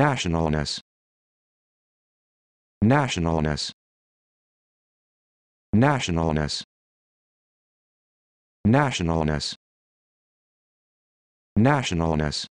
nationalness nationalness nationalness nationalness nationalness